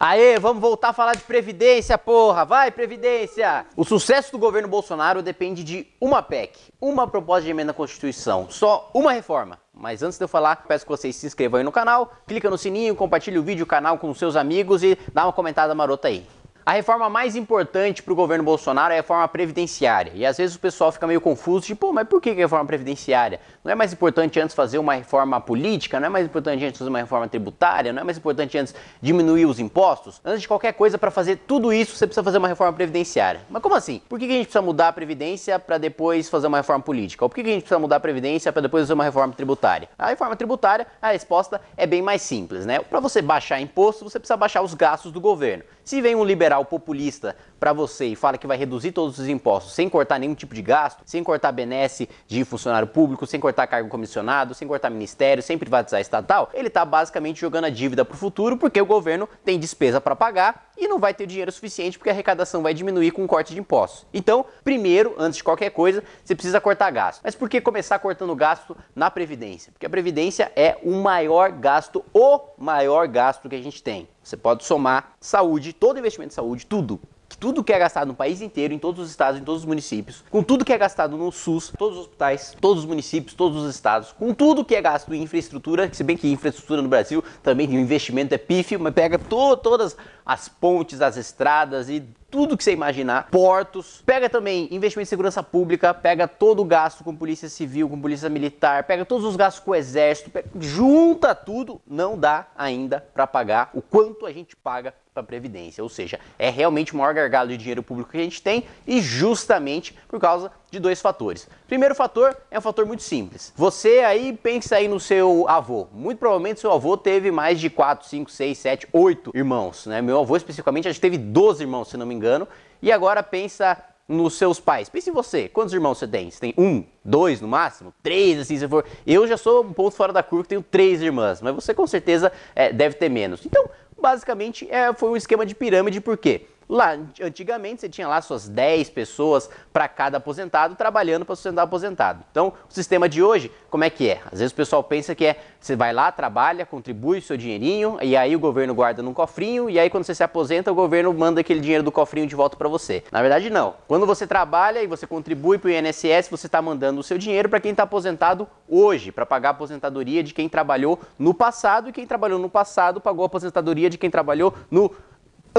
Aê, vamos voltar a falar de previdência, porra! Vai, previdência! O sucesso do governo Bolsonaro depende de uma PEC, uma proposta de emenda à Constituição, só uma reforma. Mas antes de eu falar, peço que vocês se inscrevam aí no canal, clica no sininho, compartilhe o vídeo, o canal com seus amigos e dá uma comentada marota aí. A reforma mais importante para o governo Bolsonaro é a reforma previdenciária. E às vezes o pessoal fica meio confuso, tipo, pô, mas por que a é reforma previdenciária? Não é mais importante antes fazer uma reforma política? Não é mais importante antes fazer uma reforma tributária? Não é mais importante antes diminuir os impostos? Antes de qualquer coisa, para fazer tudo isso, você precisa fazer uma reforma previdenciária. Mas como assim? Por que a gente precisa mudar a previdência para depois fazer uma reforma política? Ou por que a gente precisa mudar a previdência para depois fazer uma reforma tributária? A reforma tributária, a resposta é bem mais simples, né? Para você baixar imposto, você precisa baixar os gastos do governo. Se vem um liberal liberal populista para você e fala que vai reduzir todos os impostos sem cortar nenhum tipo de gasto, sem cortar benesse de funcionário público, sem cortar cargo comissionado, sem cortar ministério, sem privatizar estatal, ele está basicamente jogando a dívida para o futuro porque o governo tem despesa para pagar e não vai ter dinheiro suficiente porque a arrecadação vai diminuir com o corte de impostos. Então, primeiro, antes de qualquer coisa, você precisa cortar gasto. Mas por que começar cortando gasto na Previdência? Porque a Previdência é o maior gasto, o maior gasto que a gente tem. Você pode somar saúde, todo investimento em saúde, tudo tudo que é gastado no país inteiro, em todos os estados, em todos os municípios, com tudo que é gastado no SUS, todos os hospitais, todos os municípios, todos os estados, com tudo que é gasto em infraestrutura, se bem que infraestrutura no Brasil também o investimento é pífio, mas pega to todas as pontes, as estradas e tudo que você imaginar, portos, pega também investimento em segurança pública, pega todo o gasto com polícia civil, com polícia militar, pega todos os gastos com o exército, pega, junta tudo, não dá ainda para pagar o quanto a gente paga para a Previdência. Ou seja, é realmente o maior gargalo de dinheiro público que a gente tem e justamente por causa de dois fatores. Primeiro fator é um fator muito simples. Você aí pensa aí no seu avô. Muito provavelmente seu avô teve mais de 4, 5, 6, 7, 8 irmãos. Né? Meu avô especificamente acho que teve 12 irmãos, se não me engano. E agora pensa nos seus pais. Pense em você, quantos irmãos você tem? Você tem um, dois no máximo, três, assim, se for. Eu já sou um ponto fora da curva, tenho três irmãs, mas você com certeza é, deve ter menos. Então, Basicamente, é, foi um esquema de pirâmide, por quê? Lá, antigamente, você tinha lá suas 10 pessoas para cada aposentado trabalhando para sustentar o aposentado. Então, o sistema de hoje, como é que é? Às vezes o pessoal pensa que é, você vai lá, trabalha, contribui o seu dinheirinho, e aí o governo guarda num cofrinho, e aí quando você se aposenta, o governo manda aquele dinheiro do cofrinho de volta para você. Na verdade, não. Quando você trabalha e você contribui para o INSS, você está mandando o seu dinheiro para quem está aposentado hoje, para pagar a aposentadoria de quem trabalhou no passado, e quem trabalhou no passado pagou a aposentadoria de quem trabalhou no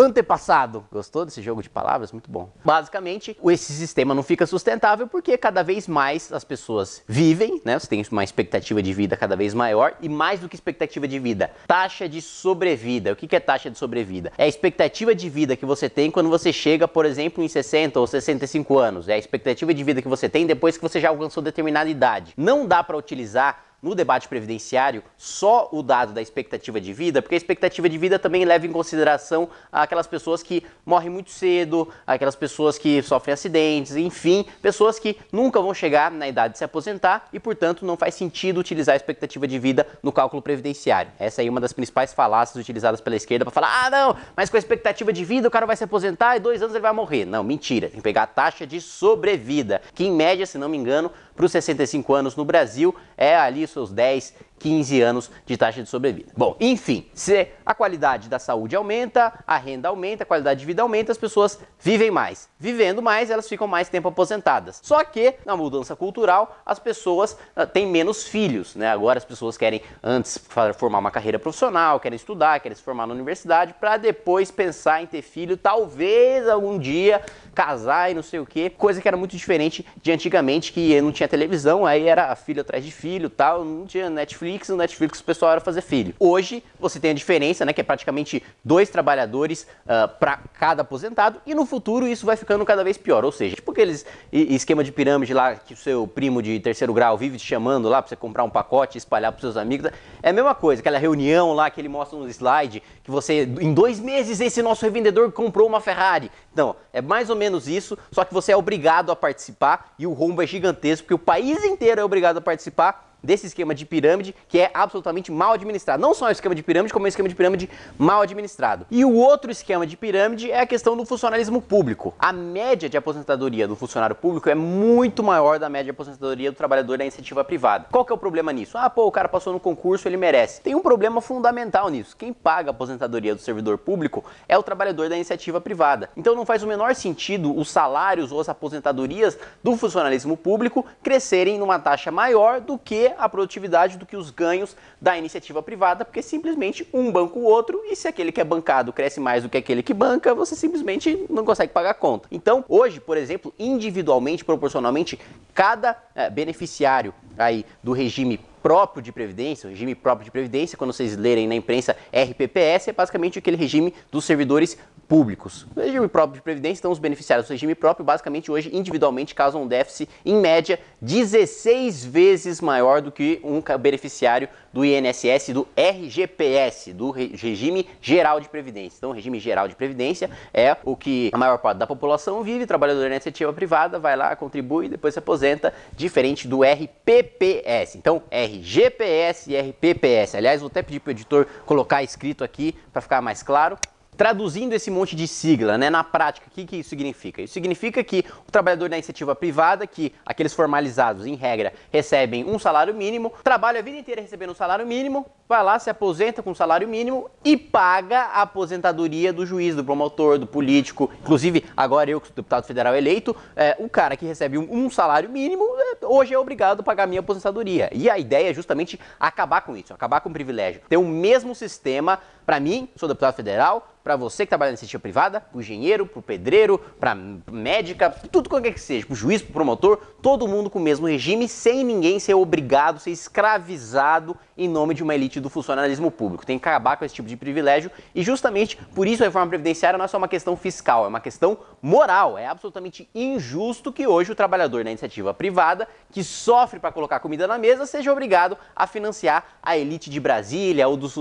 antepassado. Gostou desse jogo de palavras? Muito bom. Basicamente, esse sistema não fica sustentável porque cada vez mais as pessoas vivem, né? Você tem uma expectativa de vida cada vez maior e mais do que expectativa de vida, taxa de sobrevida. O que é taxa de sobrevida? É a expectativa de vida que você tem quando você chega, por exemplo, em 60 ou 65 anos. É a expectativa de vida que você tem depois que você já alcançou determinada idade. Não dá para utilizar no debate previdenciário só o dado da expectativa de vida, porque a expectativa de vida também leva em consideração aquelas pessoas que morrem muito cedo, aquelas pessoas que sofrem acidentes, enfim, pessoas que nunca vão chegar na idade de se aposentar e, portanto, não faz sentido utilizar a expectativa de vida no cálculo previdenciário. Essa aí é uma das principais falácias utilizadas pela esquerda para falar: ah, não, mas com a expectativa de vida o cara vai se aposentar e dois anos ele vai morrer. Não, mentira. Tem que pegar a taxa de sobrevida, que em média, se não me engano, para os 65 anos no Brasil é ali seus 10, 15 anos de taxa de sobrevida. Bom, enfim, se a qualidade da saúde aumenta, a renda aumenta, a qualidade de vida aumenta, as pessoas vivem mais. Vivendo mais, elas ficam mais tempo aposentadas. Só que, na mudança cultural, as pessoas uh, têm menos filhos, né? Agora as pessoas querem antes formar uma carreira profissional, querem estudar, querem se formar na universidade para depois pensar em ter filho, talvez algum dia casar e não sei o que, coisa que era muito diferente de antigamente que não tinha televisão, aí era filho atrás de filho, tal, não tinha Netflix Netflix, no Netflix o pessoal era fazer filho. Hoje você tem a diferença, né, que é praticamente dois trabalhadores uh, ah, para cada aposentado, e no futuro isso vai ficando cada vez pior. Ou seja, tipo aqueles esquema de pirâmide lá que o seu primo de terceiro grau vive te chamando lá para você comprar um pacote e espalhar para seus amigos. É a mesma coisa, aquela reunião lá que ele mostra no slide, que você, em dois meses, esse nosso revendedor comprou uma Ferrari. Então, é mais ou menos isso, só que você é obrigado a participar e o rombo é gigantesco, porque o país inteiro é obrigado a participar desse esquema de pirâmide que é absolutamente mal administrado. Não só o um esquema de pirâmide, como o um esquema de pirâmide mal administrado. E o outro esquema de pirâmide é a questão do funcionalismo público. A média de aposentadoria do funcionário público é muito maior da média de aposentadoria do trabalhador da iniciativa privada. Qual que é o problema nisso? Ah, pô, o cara passou no concurso, ele merece. Tem um problema fundamental nisso. Quem paga a aposentadoria do servidor público é o trabalhador da iniciativa privada. Então não faz o menor sentido os salários ou as aposentadorias do funcionalismo público crescerem numa taxa maior do que a produtividade do que os ganhos da iniciativa privada, porque simplesmente um banca o outro e se aquele que é bancado cresce mais do que aquele que banca, você simplesmente não consegue pagar a conta. Então, hoje, por exemplo, individualmente, proporcionalmente, cada é, beneficiário aí do regime próprio de previdência, o regime próprio de previdência, quando vocês lerem na imprensa RPPS, é basicamente aquele regime dos servidores públicos. O regime próprio de previdência, então os beneficiários do regime próprio, basicamente hoje individualmente causam um déficit em média 16 vezes maior do que um beneficiário do INSS do RGPS, do regime geral de previdência. Então, o regime geral de previdência é o que a maior parte da população vive, trabalhador na iniciativa privada, vai lá, contribui, depois se aposenta, diferente do RPP RGPS. Então, RGPS e RPPS. Aliás, vou até pedir para o editor colocar escrito aqui para ficar mais claro. Traduzindo esse monte de sigla, né, na prática, o que, que isso significa? Isso significa que o trabalhador da iniciativa privada, que aqueles formalizados, em regra, recebem um salário mínimo, trabalha a vida inteira recebendo um salário mínimo, vai lá, se aposenta com salário mínimo e paga a aposentadoria do juiz, do promotor, do político. Inclusive, agora eu, que sou deputado federal eleito, é, o cara que recebe um, um salário mínimo, é, hoje é obrigado a pagar a minha aposentadoria. E a ideia é justamente acabar com isso, acabar com o privilégio. Ter o mesmo sistema, para mim, sou deputado federal, para você que trabalha na iniciativa privada, para o engenheiro, para o pedreiro, para médica, tudo qualquer é que seja, para o juiz, para o promotor, todo mundo com o mesmo regime, sem ninguém ser obrigado, ser escravizado em nome de uma elite do funcionalismo público. Tem que acabar com esse tipo de privilégio e justamente por isso a reforma previdenciária não é só uma questão fiscal, é uma questão moral. É absolutamente injusto que hoje o trabalhador na iniciativa privada, que sofre para colocar comida na mesa, seja obrigado a financiar a elite de Brasília ou dos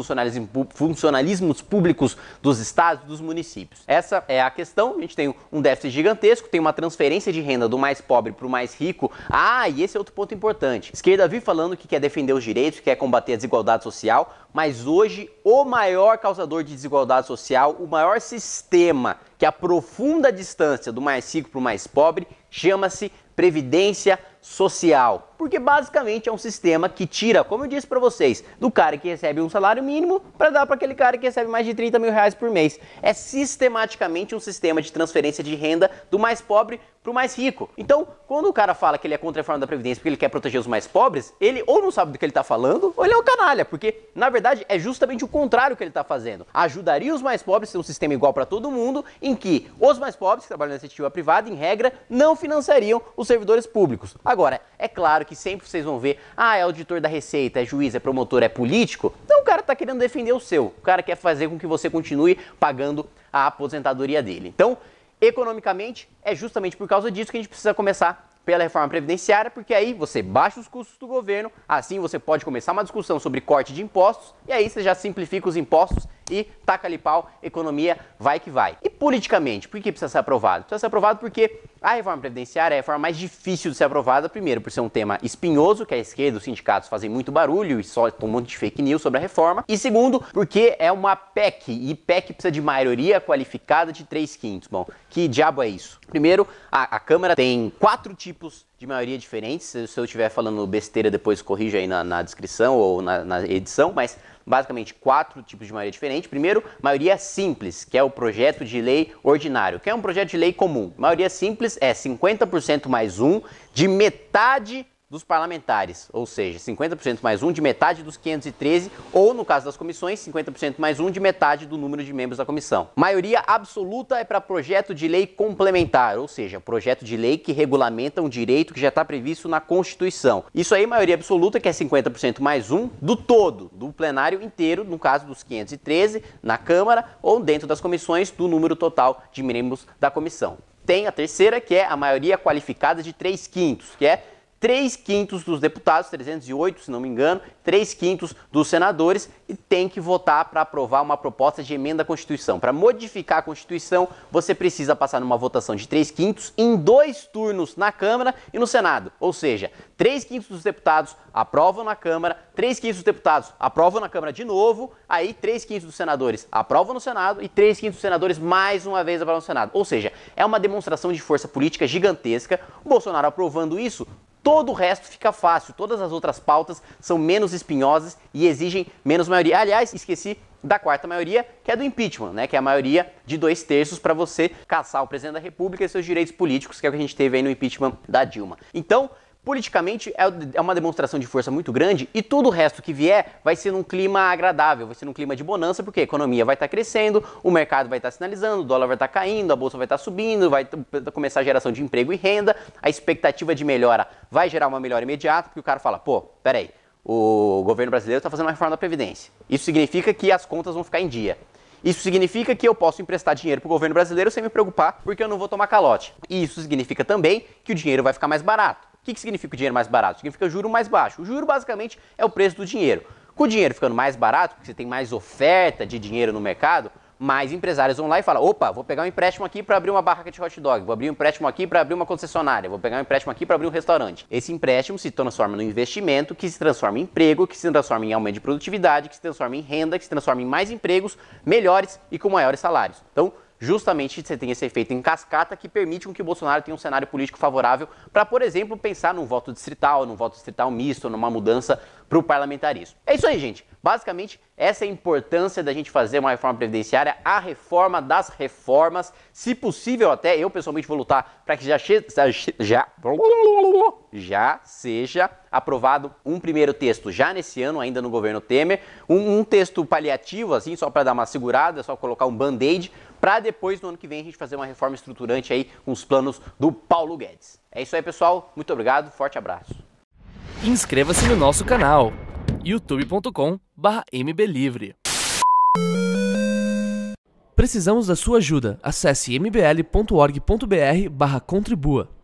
funcionalismos públicos dos estados, dos municípios. Essa é a questão. A gente tem um déficit gigantesco, tem uma transferência de renda do mais pobre para o mais rico. Ah, e esse é outro ponto importante. esquerda vive falando que quer defender os direitos, que quer combater a desigualdade social social, mas hoje o maior causador de desigualdade social, o maior sistema que aprofunda a distância do mais rico para o mais pobre, chama-se Previdência Social social, porque basicamente é um sistema que tira, como eu disse para vocês, do cara que recebe um salário mínimo para dar para aquele cara que recebe mais de 30 mil reais por mês. É sistematicamente um sistema de transferência de renda do mais pobre para o mais rico. Então, quando o cara fala que ele é contra a reforma da Previdência porque ele quer proteger os mais pobres, ele ou não sabe do que ele está falando, ou ele é um canalha, porque na verdade é justamente o contrário que ele está fazendo. Ajudaria os mais pobres a ter um sistema igual para todo mundo, em que os mais pobres que trabalham na iniciativa privada, em regra, não financiariam os servidores públicos. Agora, é claro que sempre vocês vão ver, ah, é auditor da Receita, é juiz, é promotor, é político. Então o cara está querendo defender o seu. O cara quer fazer com que você continue pagando a aposentadoria dele. Então, economicamente, é justamente por causa disso que a gente precisa começar pela reforma previdenciária, porque aí você baixa os custos do governo, assim você pode começar uma discussão sobre corte de impostos, e aí você já simplifica os impostos e taca ali pau, economia vai que vai. E politicamente, por que precisa ser aprovado? Precisa ser aprovado porque a reforma previdenciária é a reforma mais difícil de ser aprovada, primeiro por ser um tema espinhoso, que a esquerda, os sindicatos fazem muito barulho e soltam um monte de fake news sobre a reforma, e segundo, porque é uma PEC, e PEC precisa de maioria qualificada de 3 quintos. Bom, que diabo é isso? Primeiro, a, a Câmara tem quatro tipos de maioria diferentes. Se eu estiver falando besteira, depois corrija aí na, na descrição ou na, na, edição, mas basicamente quatro tipos de maioria diferente Primeiro, maioria simples, que é o projeto de lei ordinário, que é um projeto de lei comum. Maioria simples é 50% mais um de metade dos parlamentares, ou seja, 50% mais um de metade dos 513, ou no caso das comissões, 50% mais um de metade do número de membros da comissão. Maioria absoluta é para projeto de lei complementar, ou seja, projeto de lei que regulamenta um direito que já está previsto na Constituição. Isso aí, maioria absoluta, que é 50% mais um do todo, do plenário inteiro, no caso dos 513, na Câmara ou dentro das comissões, do número total de membros da comissão. Tem a terceira, que é a maioria qualificada de 3 quintos, que é 3 quintos dos deputados, 308 se não me engano, 3 quintos dos senadores, e tem que votar para aprovar uma proposta de emenda à Constituição. Para modificar a Constituição, você precisa passar numa votação de 3 quintos em dois turnos na Câmara e no Senado. Ou seja, 3 quintos dos deputados aprovam na Câmara, 3 quintos dos deputados aprovam na Câmara de novo, aí 3 quintos dos senadores aprovam no Senado e 3 quintos dos senadores mais uma vez aprovam no Senado. Ou seja, é uma demonstração de força política gigantesca. O Bolsonaro aprovando isso Todo o resto fica fácil, todas as outras pautas são menos espinhosas e exigem menos maioria. Aliás, esqueci da quarta maioria, que é do impeachment, né? Que é a maioria de dois terços para você caçar o presidente da República e seus direitos políticos, que é o que a gente teve aí no impeachment da Dilma. Então, Politicamente é, é uma demonstração de força muito grande e tudo o resto que vier vai ser num clima agradável, vai ser num clima de bonança, porque a economia vai estar tá crescendo, o mercado vai estar tá sinalizando, o dólar vai estar tá caindo, a bolsa vai estar subindo, vai começar a geração de emprego e renda, a expectativa de melhora vai gerar uma melhora imediata, porque o cara fala, pô, peraí, o governo brasileiro está fazendo uma reforma da Previdência. Isso significa que as contas vão ficar em dia. Isso significa que eu posso emprestar dinheiro para o governo brasileiro sem me preocupar, porque eu não vou tomar calote. E isso significa também que o dinheiro vai ficar mais barato que, que significa o dinheiro mais barato? Significa o juro mais baixo. O juro basicamente é o preço do dinheiro. Com o dinheiro ficando mais barato, porque você tem mais oferta de dinheiro no mercado, mais empresários vão lá e falam: opa, vou pegar um empréstimo aqui para abrir uma barraca de hot dog, vou abrir um empréstimo aqui para abrir uma concessionária, vou pegar um empréstimo aqui para abrir um restaurante. Esse empréstimo se transforma no investimento, que se transforma em emprego, que se transforma em aumento de produtividade, que se transforma em renda, que se transforma em mais empregos melhores e com maiores salários. Então, justamente você tem esse efeito em cascata que permite com que o Bolsonaro tenha um cenário político favorável para, por exemplo, pensar num voto distrital, num voto distrital misto, numa mudança para o parlamentarismo. É isso aí, gente. Basicamente, essa é a importância da gente fazer uma reforma previdenciária, a reforma das reformas, se possível até, eu pessoalmente vou lutar para que já, já, já seja aprovado um primeiro texto já nesse ano, ainda no governo Temer, um, um texto paliativo, assim, só para dar uma segurada, só colocar um band-aid, para depois, no ano que vem, a gente fazer uma reforma estruturante aí com os planos do Paulo Guedes. É isso aí, pessoal. Muito obrigado, forte abraço. Inscreva-se no nosso canal youtube.com/mblivre. Precisamos da sua ajuda. Acesse mbl.org.br/contribua.